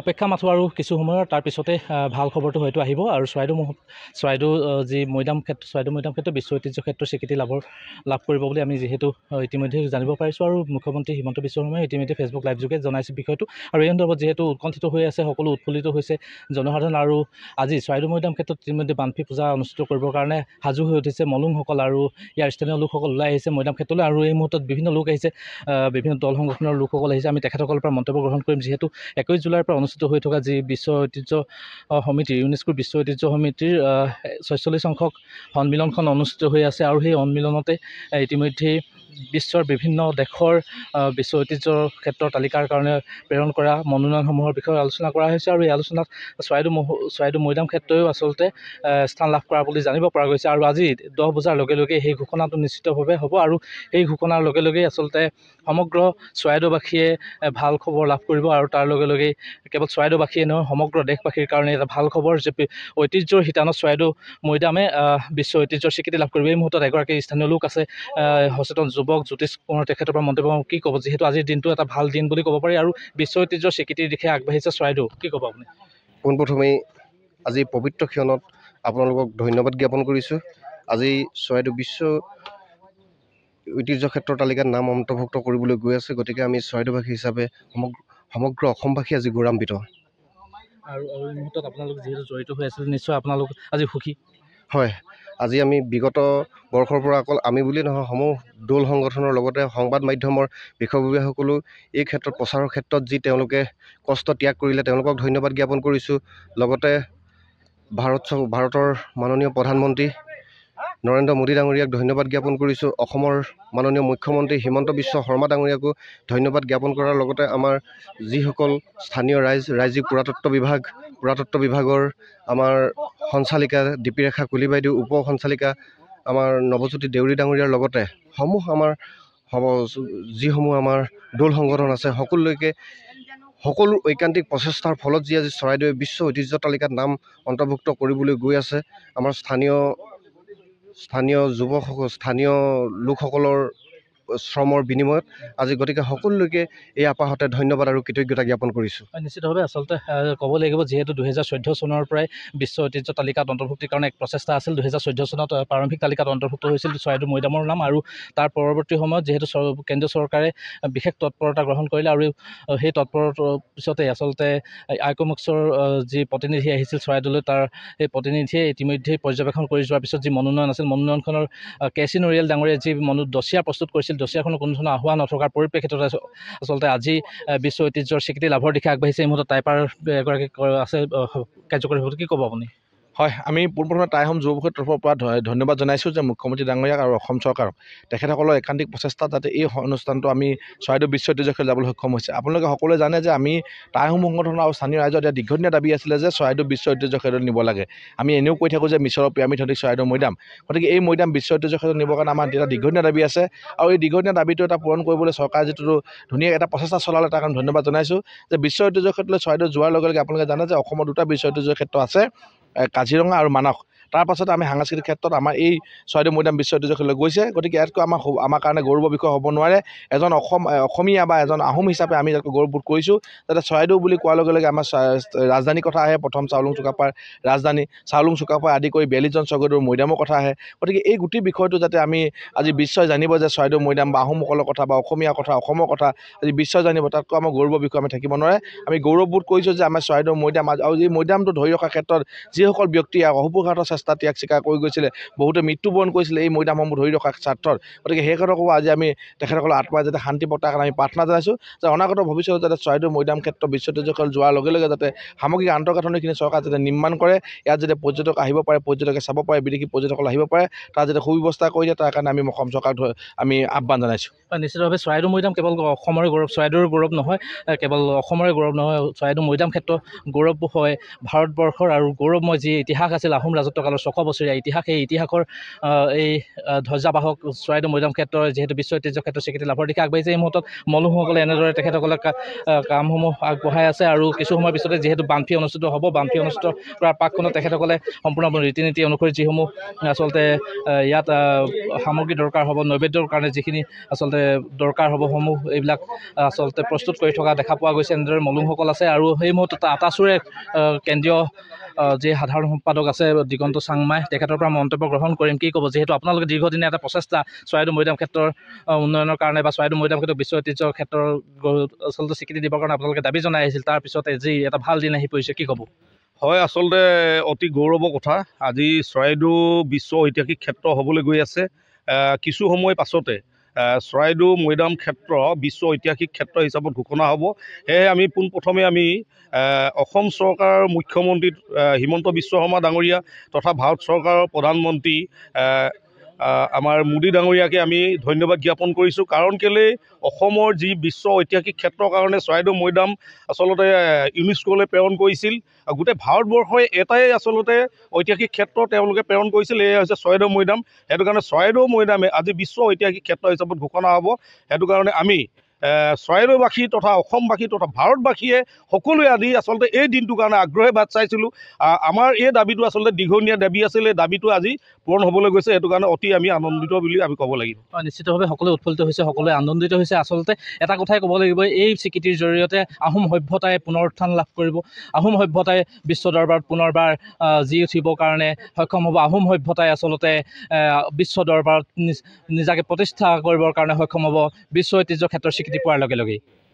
অপেক্ষা মাথোঁ আৰু কিছু সময়ৰ তাৰপিছতে ভাল খবৰটো হয়তো আহিব আৰু চৰাইদেউ মহ চৰাইদেউ যি মৈদাম ক্ষেত্ৰ চৰাইদেউ মৈদাম ক্ষেত্ৰ বিশ্ব ঐতিহ্য ক্ষেত্ৰ স্বীকৃতি লাভৰ লাভ কৰিব বুলি আমি যিহেতু ইতিমধ্যে জানিব পাৰিছোঁ আৰু মুখ্যমন্ত্ৰী হিমন্ত বিশ্ব শৰ্মাই ইতিমধ্যে ফেচবুক লাইভযোগে জনাইছে বিষয়টো আৰু এই সন্দৰ্ভত যিহেতু উৎকণ্ঠিত হৈ আছে সকলো উৎফুল্লিত হৈছে জনসাধাৰণ আৰু আজি চৰাইদেউ মৈদাম ক্ষেত্ৰত ইতিমধ্যে বানফী পূজা অনুষ্ঠিত কৰিবৰ কাৰণে সাজু হৈ উঠিছে মলুংসকল আৰু ইয়াৰ স্থানীয় লোকসকল ওলাই আহিছে মৈদাম ক্ষেত্ৰলৈ আৰু এই মুহূৰ্তত বিভিন্ন লোক আহিছে বিভিন্ন দল সংগঠনৰ লোকসকল আহিছে আমি তেখেতসকলৰ পৰা মন্তব্য গ্ৰহণ কৰিম যিহেতু একৈছ জুলাইৰ ইয়াৰ পৰা অনুষ্ঠিত হৈ থকা যি বিশ্ব ঐতিহ্য সমিতি ইউনেস্কো বিশ্ব ঐতিহ্য সমিতিৰ ছয়চল্লিছ সংখ্যক সন্মিলনখন অনুষ্ঠিত হৈ আছে আৰু সেই সন্মিলনতে ইতিমধ্যেই বিশ্বৰ বিভিন্ন দেশৰ বিশ্ব ঐতিহ্যৰ ক্ষেত্ৰৰ তালিকাৰ কাৰণে প্ৰেৰণ কৰা মনোনয়নসমূহৰ বিষয়ে আলোচনা কৰা হৈছে আৰু এই আলোচনাত চৰাইদেউ মহ চৰাইদেউ মৈদাম ক্ষেত্ৰয়ো আচলতে স্থান লাভ কৰা বুলি জানিব পৰা গৈছে আৰু আজি দহ বজাৰ লগে লগে সেই ঘোষণাটো নিশ্চিতভাৱে হ'ব আৰু সেই ঘোষণাৰ লগে লগেই আচলতে সমগ্ৰ চৰাইদেউবাসীয়ে ভাল খবৰ লাভ কৰিব আৰু তাৰ লগে লগেই কেৱল চৰাইদেউবাসীয়ে নহয় সমগ্ৰ দেশবাসীৰ কাৰণে এটা ভাল খবৰ যে ঐতিহ্যৰ শিতানত চৰাইদেউ মৈদামে বিশ্ব ঐতিহ্যৰ স্বীকৃতি লাভ কৰিব এই মুহূৰ্তত এগৰাকী স্থানীয় লোক আছে সচেতন যুৱ যুৱক জ্যোতিষ কোঁৱৰ তেখেতৰ পৰা মন্তব্য কি ক'ব যিহেতু আজিৰ দিনটো এটা ভাল দিন বুলি ক'ব পাৰি আৰু বিশ্ব ঐতিহ্যৰ স্বীকৃতিৰ দিশে আগবাঢ়িছে চৰাইদেউ কি ক'ব আপুনি পোনপ্ৰথমেই আজি পবিত্ৰ ক্ষণত আপোনালোকক ধন্যবাদ জ্ঞাপন কৰিছোঁ আজি চৰাইদেউ বিশ্ব ঐতিহ্য ক্ষেত্ৰৰ তালিকাত নাম অন্তৰ্ভুক্ত কৰিবলৈ গৈ আছে গতিকে আমি চৰাইদেউবাসী হিচাপে সমগ্ৰ সমগ্ৰ অসমবাসী আজি গৌৰৱান্বিত আৰু এই মুহূৰ্তত আপোনালোক যিহেতু জড়িত হৈ আছিল নিশ্চয় আপোনালোক আজি সুখী হয় আজি আমি বিগত বৰ্ষৰ পৰা অকল আমি বুলি নহয় সমূহ দোল সংগঠনৰ লগতে সংবাদ মাধ্যমৰ বিষয়ববীয়াসকলো এই ক্ষেত্ৰত প্ৰচাৰৰ ক্ষেত্ৰত যি তেওঁলোকে কষ্ট ত্যাগ কৰিলে তেওঁলোকক ধন্যবাদ জ্ঞাপন কৰিছোঁ লগতে ভাৰত ভাৰতৰ মাননীয় প্ৰধানমন্ত্ৰী নৰেন্দ্ৰ মোদী ডাঙৰীয়াক ধন্যবাদ জ্ঞাপন কৰিছোঁ অসমৰ মাননীয় মুখ্যমন্ত্ৰী হিমন্ত বিশ্ব শৰ্মা ডাঙৰীয়াকো ধন্যবাদ জ্ঞাপন কৰাৰ লগতে আমাৰ যিসকল স্থানীয় ৰাইজ ৰাজ্যিক পুৰাতত্ব বিভাগ পুৰাতত্ব বিভাগৰ আমাৰ সঞ্চালিকা দীপিৰেখা কুলি বাইদেউ উপ সঞ্চালিকা আমাৰ নৱজ্যোতি দেউৰী ডাঙৰীয়াৰ লগতে সমূহ আমাৰ হ'ব যিসমূহ আমাৰ দৌল সংগঠন আছে সকলোলৈকে সকলো ঐকান্তিক প্ৰচেষ্টাৰ ফলত যি আজি চৰাইদেউ বিশ্ব ঐতিহ্য তালিকাত নাম অন্তৰ্ভুক্ত কৰিবলৈ গৈ আছে আমাৰ স্থানীয় স্থানীয় যুৱকসকল স্থানীয় লোকসকলৰ শ্ৰমৰ বিনিময়ত আজি গতিকে সকলোকে এই আপাহতে ধন্যবাদ আৰু কৃতজ্ঞতা জ্ঞাপন কৰিছোঁ নিশ্চিতভাৱে আচলতে ক'ব লাগিব যিহেতু দুহেজাৰ চৈধ্য চনৰ পৰাই বিশ্ব ঐতিহ্য তালিকাত অন্তৰ্ভুক্তিৰ কাৰণে এক প্ৰচেষ্টা আছিল দুহেজাৰ চৈধ্য চনত প্ৰাৰম্ভিক তালিকাত অন্তৰ্ভুক্ত হৈছিল চৰাইদেউ মৈদামৰ নাম আৰু তাৰ পৰৱৰ্তী সময়ত যিহেতু কেন্দ্ৰীয় চৰকাৰে বিশেষ তৎপৰতা গ্ৰহণ কৰিলে আৰু সেই তৎপৰতাৰ পিছতে আচলতে আইকমক্সৰ যি প্ৰতিনিধি আহিছিল চৰাইদেউলৈ তাৰ সেই প্ৰতিনিধিয়ে ইতিমধ্যে পৰ্যবেক্ষণ কৰি যোৱাৰ পিছত যি মনোনয়ন আছিল মনোনয়নখনৰ কে চি নৰিয়াল ডাঙৰীয়াই যি মনো দছিয়া প্ৰস্তুত কৰিছিল আছিল দচিয়াখনো কোনো ধৰণৰ আহ্বান নথকাৰ পৰিপ্ৰেক্ষিতত আচলতে আজি বিশ্ব ঐতিহ্যৰ স্বীকৃতি লাভৰ দিশে আগবাঢ়িছে এই মুহূৰ্তত টাইপাৰ এগৰাকী আছে কাৰ্যকৰী হ'ব কি ক'ব আপুনি হয় আমি পোনপ্ৰথমে টাই আহোম যুৱ তৰফৰ পৰা ধন্যবাদ জনাইছোঁ যে মুখ্যমন্ত্ৰী ডাঙৰীয়াক আৰু অসম চৰকাৰক তেখেতসকলৰ একান্তিক প্ৰচেষ্টা যাতে এই অনুষ্ঠানটো আমি চৰাইদেউ বিশ্ব ঐতিহ্যক্ষেত্ৰ যাবলৈ সক্ষম হৈছে আপোনালোকে সকলোৱে জানে যে আমি টাই আহোম সংগঠন আৰু স্থানীয় ৰাইজৰ এতিয়া দীঘদিনীয়া দাবী আছিলে যে চৰাইদেউ বিশ্ব ঐতিহ্যক্ষেত্ৰত নিব লাগে আমি এনেও কৈ থাকোঁ যে মিছৰৰ পিৰামিড সদিক চৰাইদেউ মৈদাম গতিকে এই মৈদাম বিশ্ব ঐতিহ্যক্ষেত্ৰত নিবৰ কাৰণে আমাৰ এটা দীঘদিনীয়া দাবী আছে আৰু এই দীঘদিনীয়া দাবীটো এটা পূৰণ কৰিবলৈ চৰকাৰে যিটো ধুনীয়া এটা প্ৰচেষ্টা চলালে তাৰ কাৰণে ধন্যবাদ জনাইছোঁ যে বিশ্ব ঐতিহ্যক্ষেত্ৰলৈ চৰাইদেউ যোৱাৰ লগে লগে আপোনালোকে জানে যে অসমৰ দুটা বিশ্ব ঐতিহ্যক্ষেত্ৰ আছে কাজিৰঙা আৰু মানস তাৰপাছত আমি সাংস্কৃতিক ক্ষেত্ৰত আমাৰ এই চৰাইদেউ মৈদাম বিশ্ব ঐতিহ্যশীলৈ গৈছে গতিকে ইয়াতকৈ আমাৰ আমাৰ কাৰণে গৌৰৱ বিষয় হ'ব নোৱাৰে এজন অসম অসমীয়া বা এজন আহোম হিচাপে আমি ইয়াতকৈ গৌৰৱবোধ কৰিছোঁ যাতে চৰাইদেউ বুলি কোৱাৰ লগে লগে আমাৰ ৰাজধানী কথা আহে প্ৰথম চাউলুং চুকাফাৰ ৰাজধানী চাউলুং চুকাফাৰ আদি কৰি বেলিজন স্বৰ্গদেউৰ মৈদামৰ কথা আহে গতিকে এই গোটেই বিষয়টো যাতে আমি আজি বিশ্বই জানিব যে চৰাইদেউ মৈদাম বা আহোমসকলৰ কথা বা অসমীয়া কথা অসমৰ কথা আজি বিশ্বই জানিব তাতকৈ আমাৰ গৌৰৱৰ বিষয়ে আমি থাকিব নোৱাৰে আমি গৌৰৱবোধ কৰিছোঁ যে আমাৰ চৰাইদেউ মৈদাম আৰু এই মৈদামটো ধৰি ৰখাৰ ক্ষেত্ৰত যিসকল ব্যক্তি অহোপুৰঘাটৰ চেষ্টা ত্যাগ স্বীকাৰ কৰি গৈছিলে বহুতে মৃত্যুবৰণ কৰিছিলে এই মৈদামসমূহ ধৰি ৰখাৰ স্বাৰ্থত গতিকে সেই কথা ক'ব আজি আমি তেখেতসকলৰ আত্মাই যাতে শান্তি পতাৰ কাৰণে আমি প্ৰাৰ্থনা জনাইছোঁ যে অনাগত ভৱিষ্যতে যাতে চৰাইদেউ মৈদাম ক্ষেত্ৰ বিশ্বতীয়সকল যোৱাৰ লগে লগে যাতে সামগ্ৰিক আন্তঃগাঁথনিখিনি চৰকাৰ যাতে নিৰ্মাণ কৰে ইয়াত যাতে পৰ্যটক আহিব পাৰে পৰ্যটকে চাব পাৰে বিদেশী পৰ্যটকসকল আহিব পাৰে তাৰ যাতে সুব্যৱস্থা কৰি দিয়ে তাৰ কাৰণে আমি অসম চৰকাৰক আমি আহ্বান জনাইছোঁ নিশ্চিতভাৱে চৰাইদেউ মৈদাম কেৱল অসমৰে গৌৰৱ চৰাইদেউৰ গৌৰৱ নহয় কেৱল অসমৰে গৌৰৱ নহয় চৰাইদেউ মৈদাম ক্ষেত্ৰ গৌৰৱ হয় ভাৰতবৰ্ষৰ আৰু গৌৰৱময় যি ইতিহাস আছিল আহোম ৰাজত্ব সৰ্বকালৰ ছশ বছৰীয়া ইতিহাস সেই ইতিহাসৰ এই ধ্বজাবাহক চৰাইদেউ মৈদাম ক্ষেত্ৰৰ যিহেতু বিশ্ব ঐতিহ্য ক্ষেত্ৰ স্বীকৃতি লাভৰ দিশে আগবাঢ়িছে এই মুহূৰ্তত মলুসকলে এনেদৰে তেখেতসকলে কামসমূহ আগবঢ়াই আছে আৰু কিছু সময়ৰ পিছতে যিহেতু বানফি অনুষ্ঠিত হ'ব বানফি অনুষ্ঠিত কৰাৰ পাকখনত তেখেতসকলে সম্পূৰ্ণ ৰীতি নীতি অনুসৰি যিসমূহ আচলতে ইয়াত সামগ্ৰী দৰকাৰ হ'ব নৈবেদ্যৰ কাৰণে যিখিনি আচলতে দৰকাৰ হ'ব সমূহ এইবিলাক আচলতে প্ৰস্তুত কৰি থকা দেখা পোৱা গৈছে এনেদৰে মলুসকল আছে আৰু সেই মুহূৰ্তত আটাচুৰে কেন্দ্ৰীয় যি সাধাৰণ সম্পাদক আছে দিগন্ত চন্দ্ৰ চাংমাই তেখেতৰ পৰা মন্তব্য গ্ৰহণ কৰিম কি ক'ব যিহেতু আপোনালোকে দীৰ্ঘদিনে এটা প্ৰচেষ্টা চৰাইদেউ মৈদাম ক্ষেত্ৰৰ উন্নয়নৰ কাৰণে বা চৰাইদেউ মৈদাম ক্ষেত্ৰ বিশ্ব ঐতিহ্যৰ ক্ষেত্ৰৰ আচলতে স্বীকৃতি দিবৰ কাৰণে আপোনালোকে দাবী জনাই আহিছিল তাৰপিছত যি এটা ভাল দিন আহি পৰিছে কি ক'ব হয় আচলতে অতি গৌৰৱৰ কথা আজি চৰাইদেউ বিশ্ব ঐতিহাসিক ক্ষেত্ৰ হ'বলৈ গৈ আছে কিছু সময় পাছতে চৰাইদেউ মৈদাম ক্ষেত্ৰ বিশ্ব ঐতিহাসিক ক্ষেত্ৰ হিচাপত ঘোষণা হ'ব সেয়েহে আমি পোনপ্ৰথমে আমি অসম চৰকাৰৰ মুখ্যমন্ত্ৰী হিমন্ত বিশ্ব শৰ্মা ডাঙৰীয়া তথা ভাৰত চৰকাৰৰ প্ৰধানমন্ত্ৰী আমাৰ মোদী ডাঙৰীয়াকে আমি ধন্যবাদ জ্ঞাপন কৰিছোঁ কাৰণ কেলেই অসমৰ যি বিশ্ব ঐতিহাসিক ক্ষেত্ৰৰ কাৰণে চৰাইদেউ মৈদাম আচলতে ইউনেস্কোলৈ প্ৰেৰণ কৰিছিল আৰু গোটেই ভাৰতবৰ্ষই এটাই আচলতে ঐতিহাসিক ক্ষেত্ৰ তেওঁলোকে প্ৰেৰণ কৰিছিল এয়া হৈছে চৰাইদেউ মৈদাম সেইটো কাৰণে চৰাইদেউ মৈদামে আজি বিশ্ব ঐতিহাসিক ক্ষেত্ৰ হিচাপত ঘোষণা হ'ব সেইটো কাৰণে আমি চৰাইদেউবাসী তথা অসমবাসী তথা ভাৰতবাসীয়ে সকলোৱে আদি আচলতে এই দিনটোৰ কাৰণে আগ্ৰহে বাট চাইছিলোঁ আমাৰ এই দাবীটো আচলতে দীঘলীয়া দাবী আছিলে দাবীটো আজি পূৰণ হ'বলৈ গৈছে সেইটো কাৰণে অতি আমি আনন্দিত বুলি আমি ক'ব লাগিব হয় নিশ্চিতভাৱে সকলোৱে উৎফুল্লিত হৈছে সকলোৱে আনন্দিত হৈছে আচলতে এটা কথাই ক'ব লাগিব এই স্বীকৃতিৰ জৰিয়তে আহোম সভ্যতাই পুনৰ উত্থান লাভ কৰিব আহোম সভ্যতাই বিশ্ব দৰবাৰত পুনৰবাৰ জি উঠিবৰ কাৰণে সক্ষম হ'ব আহোম সভ্যতাই আচলতে বিশ্ব দৰবাৰত নিজাকে প্ৰতিষ্ঠা কৰিবৰ কাৰণে সক্ষম হ'ব বিশ্ব ঐতিহ্য ক্ষেত্ৰৰ দেখি পোৱাৰ লগে লগেই